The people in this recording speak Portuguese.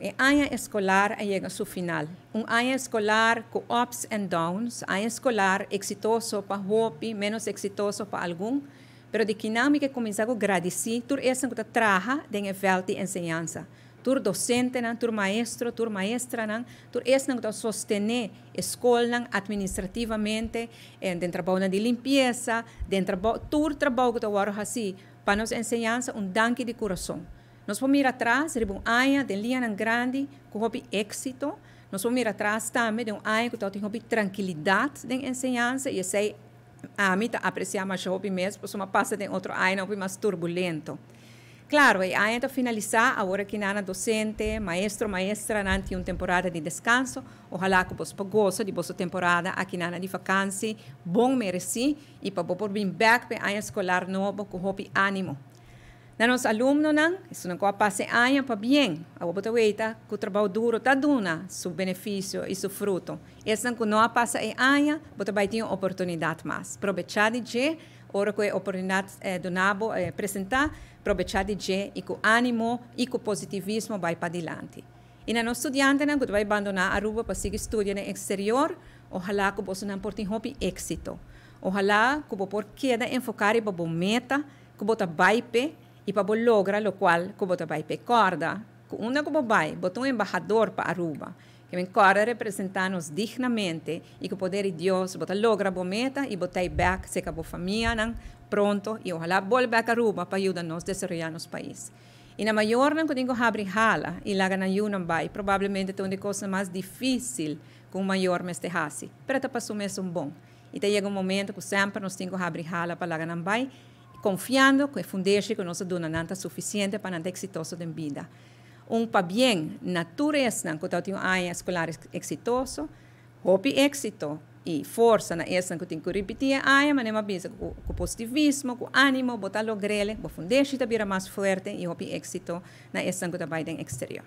El eh, año escolar llega a su final. Un año escolar con ups and downs, año escolar exitoso para Hopi, menos exitoso para algún, pero de que nada que comienza a agradecer, tú es que trabaja en el de enseñanza. Tú docente, tú maestro, tú maestra, tú es que sostener escuela administrativamente, el eh, trabajo de limpieza, dentro todo el trabajo que tú así, para nos enseñanza un danque de corazón. Nós vamos ir atrás de um ano, de Lianan Grande com houve êxito. Nós vamos ir atrás também de um ano que houve tranquilidade de ensinança e sei a mim apreciar mais houve mesmo, porque uma passa de outro ano houve mais turbulento. Claro, e ainda finalizar agora que nana docente, maestro, maestra, nante uma temporada de descanso. Ojalá que você gosta de vossa temporada aqui nana de vacância, bom mereci e para poder vir back para a escolar novo com ânimo. Nanos alumno nan, isso não passa anha para bem. A outra weita, que o trabalho duro tá duna, seu benefício e seu fruto. Esse não que não passa anha, bota vai ter oportunidade eh, mais. Aproveitar de ora eh, que a oportunidade do nabo apresentar, aproveitar de e com ânimo e com positivismo vai para adiante. E na nossa estudante, né, que vai abandonar a rua para seguir estudando no exterior, ojalá que você não porte hobby êxito. Ojalá que você queda enfocar em uma meta, que você vai para e para Pablo logra lo qual, como te recorda, una como vai, botó un embajador para Aruba, que me recorda representando-nos dignamente e que poder de Deus botar logra bo meta e botar back se acabó família nan, pronto e ojalá volva a Aruba para ayudarnos a desenvolver-nos país. E na maior não consigo abrir hala e lá na Yunnan vai, provavelmente é uma coisa mais difícil com o maior mestre Hassi, mas está passando um bom. E tem um momento que sempre nós temos que abrir hala para lá na Bay, confiando que fundirse con nosotros dona nanta suficiente para nanta exitoso de vida. Un para bien natureza, que eu tenho escolar exitoso, hobby éxito e força na escuela que tiene que repetir, ai, mas ku con positivismo, ku ánimo, botalo logrele, bo fundir-se, mas más fuerte e hobby éxito na essa que trabaja en exterior.